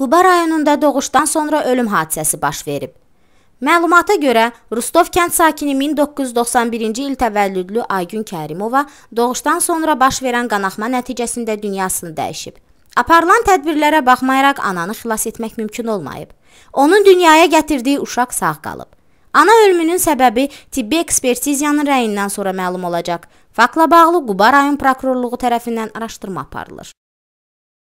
Quba rayonunda doğuşdan sonra ölüm hadisəsi baş verib. Məlumata görə, Rustov kənd sakini 1991-ci il təvəllüdlü Aygün Kərimova doğuşdan sonra baş verən qanaxma nəticəsində dünyasını dəyişib. Aparılan tədbirlərə baxmayaraq ananı xilas etmək mümkün olmayıb. Onun dünyaya gətirdiyi uşaq sağ qalıb. Ana ölümünün səbəbi tibbi ekspertiziyanın rəyindən sonra məlum olacaq. Faktla bağlı Quba rayon prokurorluğu tərəfindən araşdırma aparılır.